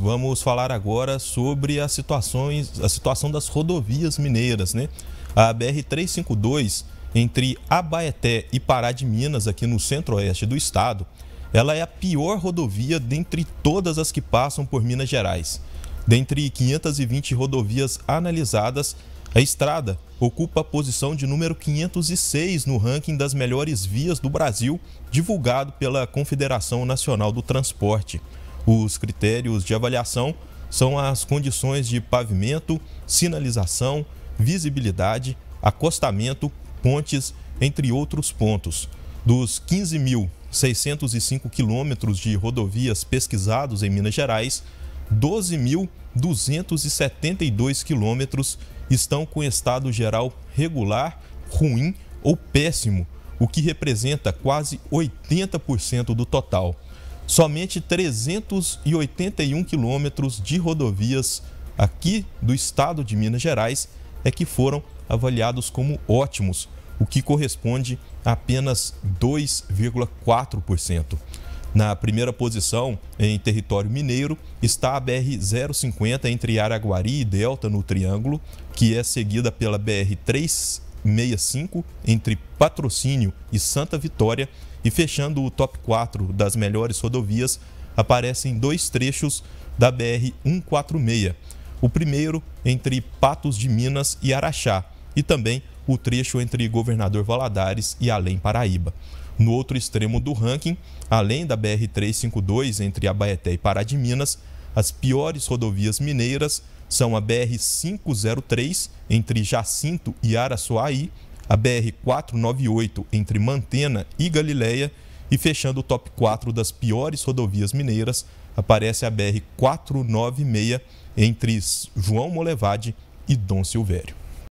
Vamos falar agora sobre as situações, a situação das rodovias mineiras, né? A BR 352 entre Abaeté e Pará de Minas, aqui no centro-oeste do estado, ela é a pior rodovia dentre todas as que passam por Minas Gerais. Dentre 520 rodovias analisadas, a estrada ocupa a posição de número 506 no ranking das melhores vias do Brasil, divulgado pela Confederação Nacional do Transporte. Os critérios de avaliação são as condições de pavimento, sinalização, visibilidade, acostamento, pontes, entre outros pontos. Dos 15.605 quilômetros de rodovias pesquisados em Minas Gerais, 12.272 quilômetros estão com estado geral regular, ruim ou péssimo, o que representa quase 80% do total somente 381 quilômetros de rodovias aqui do estado de Minas Gerais é que foram avaliados como ótimos, o que corresponde a apenas 2,4%. Na primeira posição, em território mineiro, está a BR-050 entre Araguari e Delta, no Triângulo, que é seguida pela BR-3 65 entre Patrocínio e Santa Vitória. E fechando o top 4 das melhores rodovias, aparecem dois trechos da BR 146. O primeiro entre Patos de Minas e Araxá, e também o trecho entre Governador Valadares e Além Paraíba. No outro extremo do ranking, além da BR 352 entre Abaeté e Pará de Minas, as piores rodovias mineiras são a BR-503 entre Jacinto e Araçuaí, a BR-498 entre Mantena e Galileia e fechando o top 4 das piores rodovias mineiras aparece a BR-496 entre João Molevade e Dom Silvério.